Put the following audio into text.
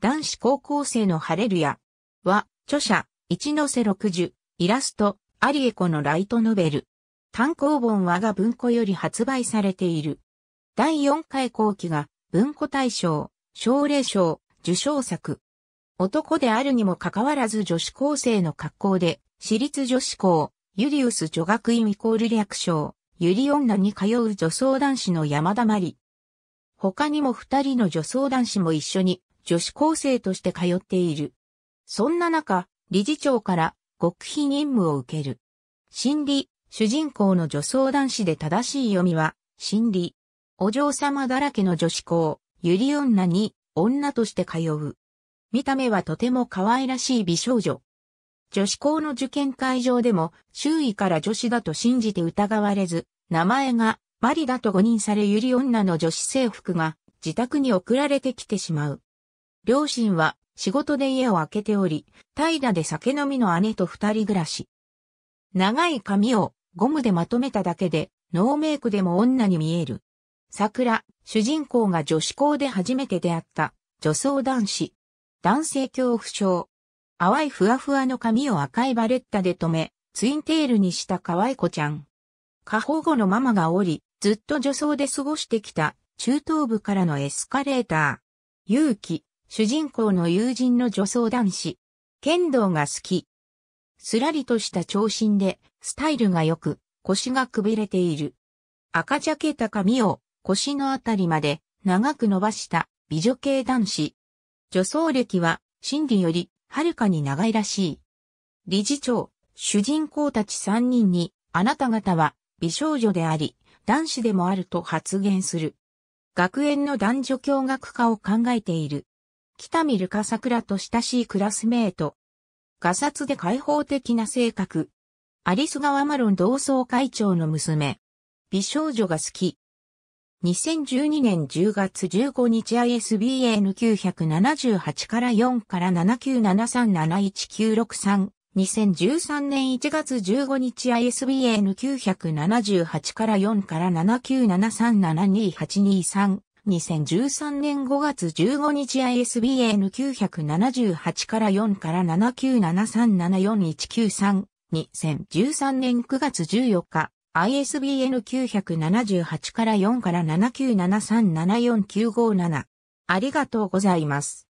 男子高校生のハレルヤは、著者、一ノ瀬六樹、イラスト、アリエコのライトノベル。単行本我が文庫より発売されている。第4回後期が文庫大賞、奨励賞、受賞作。男であるにもかかわらず女子高生の格好で、私立女子校、ユリウス女学院イコール略称、ユリ女に通う女装男子の山田まり。他にも二人の女装男子も一緒に女子高生として通っている。そんな中、理事長から極秘任務を受ける。心理、主人公の女装男子で正しい読みは、心理。お嬢様だらけの女子校、ゆり女に女として通う。見た目はとても可愛らしい美少女。女子校の受験会場でも周囲から女子だと信じて疑われず、名前がマリだと誤認されゆり女の女子制服が自宅に送られてきてしまう。両親は仕事で家を空けており、怠惰で酒飲みの姉と二人暮らし。長い髪をゴムでまとめただけで、ノーメイクでも女に見える。桜、主人公が女子校で初めて出会った、女装男子。男性恐怖症。淡いふわふわの髪を赤いバレッタで留め、ツインテールにした可愛い子ちゃん。過保護のママがおり、ずっと女装で過ごしてきた、中等部からのエスカレーター。勇気、主人公の友人の女装男子。剣道が好き。すらりとした長身で、スタイルが良く、腰がくびれている。赤茶けた髪を腰のあたりまで長く伸ばした美女系男子。女装歴は心理よりはるかに長いらしい。理事長、主人公たち三人に、あなた方は美少女であり、男子でもあると発言する。学園の男女共学化を考えている。北見ルカ桜と親しいクラスメート。ガサツで開放的な性格。アリス川マロン同窓会長の娘。美少女が好き。2012年10月15日 ISBN 978から4から7973719632 0 1 3年1月15日 ISBN 978から4から79737283 2013年5月15日 ISBN 978から4から7973741932 2013年9月14日 ISBN 978から4から79737495 7ありがとうございます。